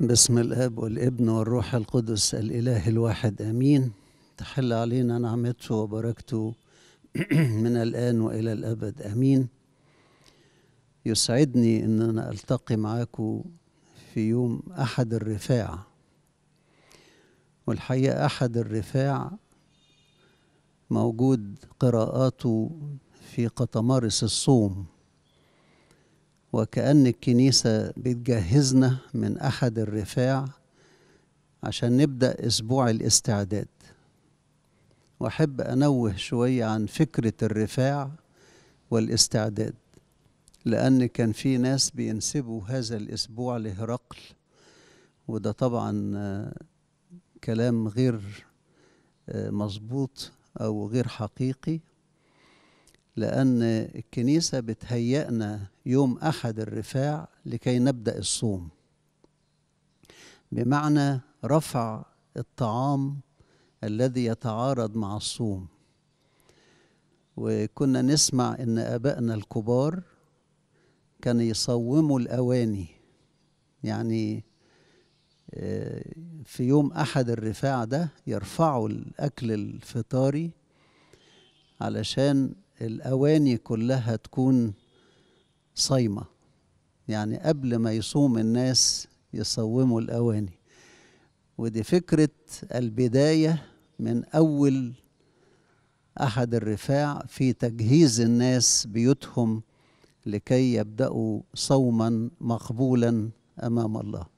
باسم الاب والابن والروح القدس الاله الواحد امين تحل علينا نعمته وبركته من الان والى الابد امين يسعدني ان انا التقي معاكم في يوم احد الرفاع والحقيقه احد الرفاع موجود قراءاته في قطمارس الصوم وكأن الكنيسة بتجهزنا من أحد الرفاع عشان نبدأ أسبوع الاستعداد وأحب أنوه شوية عن فكرة الرفاع والاستعداد لأن كان في ناس بينسبوا هذا الأسبوع لهرقل وده طبعا كلام غير مظبوط أو غير حقيقي لأن الكنيسة بتهيئنا يوم أحد الرفاع لكي نبدأ الصوم بمعنى رفع الطعام الذي يتعارض مع الصوم وكنا نسمع ان ابائنا الكبار كانوا يصوموا الاواني يعني آه، في يوم احد الرفاع ده يرفعوا الاكل الفطاري علشان الأواني كلها تكون صايمة يعني قبل ما يصوم الناس يصوموا الأواني ودي فكرة البداية من أول أحد الرفاع في تجهيز الناس بيوتهم لكي يبدأوا صوما مقبولا أمام الله